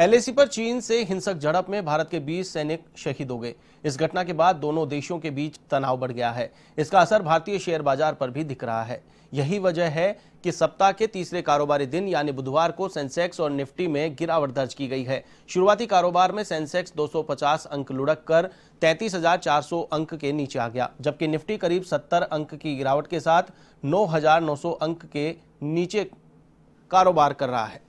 LAC पर चीन से हिंसक झड़प में भारत के 20 सैनिक शहीद हो गए इस घटना के बाद दोनों देशों के बीच तनाव बढ़ गया है इसका असर भारतीय शेयर बाजार पर भी दिख रहा है यही वजह है कि सप्ताह के तीसरे कारोबारी दिन यानी बुधवार को सेंसेक्स और निफ्टी में गिरावट दर्ज की गई है शुरुआती कारोबार में सेंसेक्स 250 अंक लुढ़क कर तैतीस अंक के नीचे आ गया जबकि निफ्टी करीब 70 अंक की गिरावट के साथ 9,900 अंक के नीचे कारोबार कर रहा है